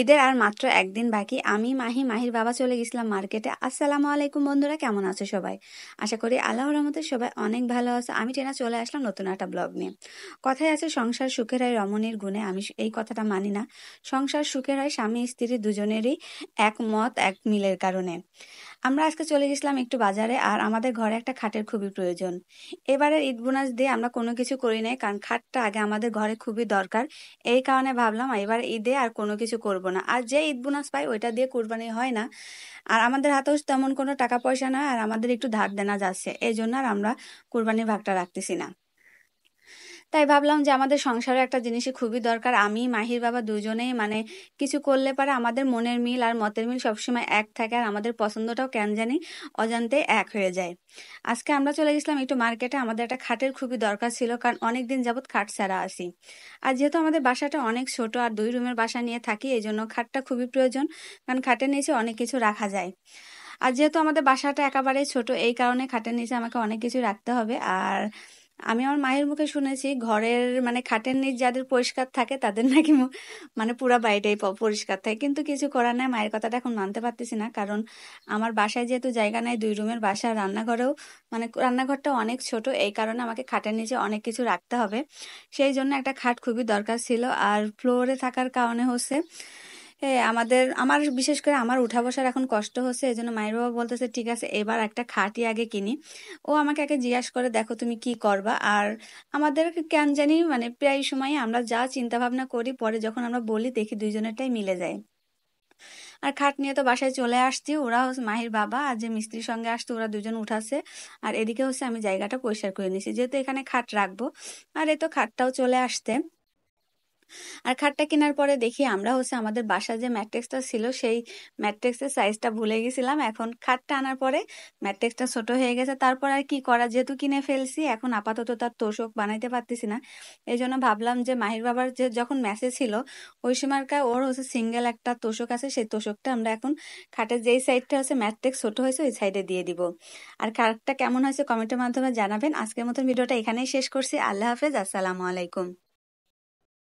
ঈদের আর মাত্র একদিন বাকি আমি মাহি মাহির বাবা চলে গেছিলাম মার্কেটে আসসালামু আলাইকুম বন্ধুরা কেমন আছো সবাই আশা করি আল্লাহ রহমতে সবাই অনেক ভালো আছে আমি টেনা চলে আসলাম নতুন একটা ব্লগ নিয়ে কথায় আছে সংসার সুখের হয় রমণীর গুণে আমি এই কথাটা মানি না সংসার সুখের হয় স্বামী স্ত্রী দুজনেরই একমত এক মিলের কারণে আমরা আজকে চলে গেছিলাম একটু বাজারে আর আমাদের ঘরে একটা খাটের খুবই প্রয়োজন এবারে ঈদ বোনাস দিয়ে আমরা কোনো কিছু করি নাই কারণ খাটটা আগে আমাদের ঘরে খুবই দরকার এই কারণে ভাবলাম এবার ঈদে আর কোনো কিছু করব না আর যে ঈদ বোনাস পাই ওইটা দিয়ে কোরবানি হয় না আর আমাদের হাতেও তেমন কোনো টাকা পয়সা নয় আর আমাদের একটু ধার দেনা যাচ্ছে এই জন্য আর আমরা কোরবানির ভাগটা রাখতেছি না তাই ভাবলাম যে আমাদের সংসারে একটা জিনিসই খুবই দরকার আমি মাহির বাবা দুজনেই মানে কিছু করলে পারে আমাদের মনের মিল আর মতের মিল সবসময় এক থাকে আর আমাদের পছন্দটাও কেন জানি অজান্তে এক হয়ে যায় আজকে আমরা চলে গেছিলাম একটু মার্কেটে আমাদের একটা খাটের খুবই দরকার ছিল কারণ অনেক দিন যাবৎ খাট ছাড়া আসি আর যেহেতু আমাদের বাসাটা অনেক ছোট আর দুই রুমের বাসা নিয়ে থাকি এই জন্য খাটটা খুবই প্রয়োজন কারণ খাটের নিচে অনেক কিছু রাখা যায় আর যেহেতু আমাদের বাসাটা একেবারেই ছোট এই কারণে খাটের নিচে আমাকে অনেক কিছু রাখতে হবে আর আমি আমার মায়ের মুখে শুনেছি ঘরের মানে খাটের নিচ যাদের পরিষ্কার থাকে তাদের নাকি মানে পুরা বাড়িটাই পরিষ্কার থাকে কিন্তু কিছু করার নাই মায়ের কথাটা এখন মানতে পারতেছি না কারণ আমার বাসায় যেহেতু জায়গা নাই দুই রুমের বাসা রান্নাঘরেও মানে রান্নাঘরটা অনেক ছোট এই কারণে আমাকে খাটের নিচে অনেক কিছু রাখতে হবে সেই জন্য একটা খাট খুবই দরকার ছিল আর ফ্লোরে থাকার কারণে হচ্ছে আমাদের আমার বিশেষ করে আমার উঠা বসার এখন কষ্ট হচ্ছে এই জন্য মায়ের বাবা বলতেছে ঠিক আছে এবার একটা খাটি আগে কিনি ও আমাকে আগে জিজ্ঞাসা করে দেখো তুমি কি করবা আর আমাদের কেন জানি মানে প্রায় সময় আমরা যা চিন্তা ভাবনা করি পরে যখন আমরা বলি দেখি দুইজনেরটাই মিলে যায় আর খাট নিয়ে তো বাসায় চলে আসছি ওরা হচ্ছে মাহির বাবা আর যে মিস্ত্রির সঙ্গে আসতো ওরা দুজন উঠাছে আর এদিকে হচ্ছে আমি জায়গাটা পরিষ্কার করে নিয়েছি যেহেতু এখানে খাট রাখবো আর এ তো খাটটাও চলে আসতে আর খাটটা কেনার পরে দেখি আমরা হচ্ছে আমাদের বাসা যে ম্যাট্রিক্সটা ছিল সেই ম্যাট্রিক্সের সাইজটা ভুলে গেছিলাম এখন খাটটা আনার পরে ম্যাট্রিক্সটা ছোট হয়ে গেছে তারপর আর কি করা যেহেতু কিনে ফেলছি এখন আপাতত তার তোষক বানাইতে পারতেছি না এই জন্য ভাবলাম যে মাহির বাবার যে যখন মেসেজ ছিল ওই সময়কার ওর হচ্ছে সিঙ্গেল একটা তোষক আছে সেই তোষকটা আমরা এখন খাটের যেই সাইডটা হচ্ছে ম্যাট্রিক্স ছোট হয়েছে ওই সাইডে দিয়ে দিব আর খাটটা কেমন হয়েছে কমেন্টের মাধ্যমে জানাবেন আজকের মতন ভিডিওটা এখানেই শেষ করছি আল্লাহ হাফেজ আসসালামু আলাইকুম